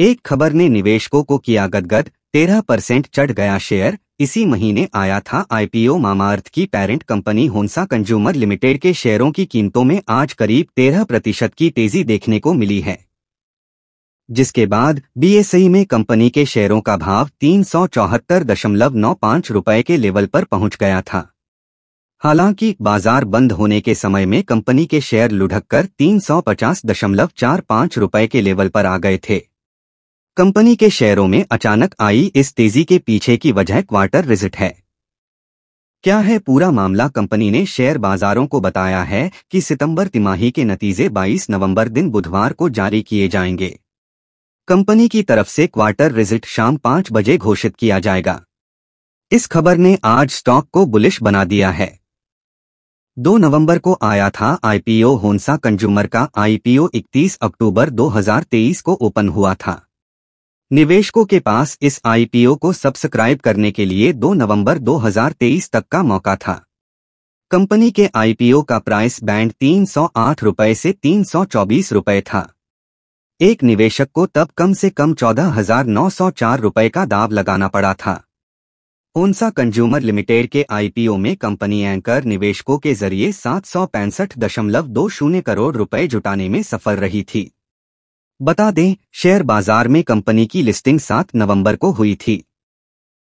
एक खबर ने निवेशकों को किया गदगद तेरह परसेंट चढ़ गया शेयर इसी महीने आया था आईपीओ मामार्थ की parent company Honasa consumer limited के शेयरों की कीमतों में आज करीब तेरह प्रतिशत की तेजी देखने को मिली है जिसके बाद बीएसई में कंपनी के शेयरों का भाव तीन सौ चौहत्तर दशमलव नौ पाँच रुपये के लेवल पर पहुंच गया था हालांकि बाजार बंद होने के समय में कंपनी के शेयर लुढ़ककर कर तीन सौ पचास दशमलव चार पाँच रुपये के लेवल पर आ गए थे कंपनी के शेयरों में अचानक आई इस तेजी के पीछे की वजह क्वार्टर रिजिट है क्या है पूरा मामला कंपनी ने शेयर बाजारों को बताया है कि सितंबर तिमाही के नतीजे 22 नवंबर दिन बुधवार को जारी किए जाएंगे कंपनी की तरफ से क्वार्टर रिजिट शाम पाँच बजे घोषित किया जाएगा इस खबर ने आज स्टॉक को बुलिश बना दिया है दो नवंबर को आया था आईपीओ होनसा कंज्यूमर का आईपीओ 31 अक्टूबर 2023 को ओपन हुआ था निवेशकों के पास इस आईपीओ को सब्सक्राइब करने के लिए 2 नवंबर 2023 तक का मौका था कंपनी के आईपीओ का प्राइस बैंड तीन सौ से तीन सौ था एक निवेशक को तब कम से कम चौदह हजार नौ सौ चार का दाव लगाना पड़ा था ओनसा कंज्यूमर लिमिटेड के आईपीओ में कंपनी एंकर निवेशकों के जरिए सात सौ पैंसठ दशमलव दो शून्य करोड़ रुपए जुटाने में सफल रही थी बता दें शेयर बाजार में कंपनी की लिस्टिंग 7 नवंबर को हुई थी